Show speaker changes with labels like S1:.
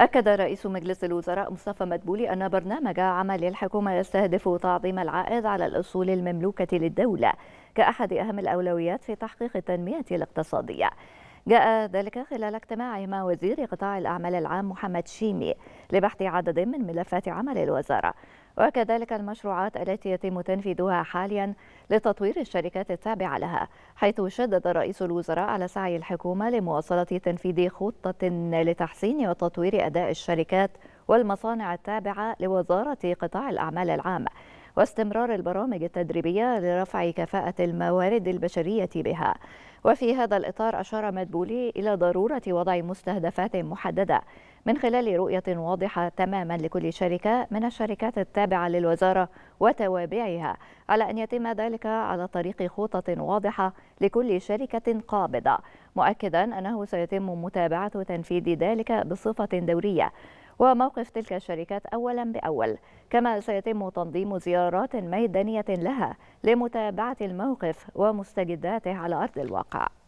S1: أكد رئيس مجلس الوزراء مصطفى مدبولي أن برنامج عمل الحكومة يستهدف تعظيم العائد على الأصول المملوكة للدولة كأحد أهم الأولويات في تحقيق التنمية الاقتصادية جاء ذلك خلال اجتماع مع وزير قطاع الأعمال العام محمد شيمي لبحث عدد من ملفات عمل الوزارة وكذلك المشروعات التي يتم تنفيذها حاليا لتطوير الشركات التابعة لها حيث شدد رئيس الوزراء على سعي الحكومة لمواصلة تنفيذ خطة لتحسين وتطوير أداء الشركات والمصانع التابعة لوزارة قطاع الأعمال العام واستمرار البرامج التدريبية لرفع كفاءة الموارد البشرية بها وفي هذا الإطار أشار مدبولي إلى ضرورة وضع مستهدفات محددة من خلال رؤية واضحة تماما لكل شركة من الشركات التابعة للوزارة وتوابعها على أن يتم ذلك على طريق خطة واضحة لكل شركة قابضة مؤكدا أنه سيتم متابعة تنفيذ ذلك بصفة دورية وموقف تلك الشركات أولا بأول كما سيتم تنظيم زيارات ميدانية لها لمتابعة الموقف ومستجداته على أرض الواقع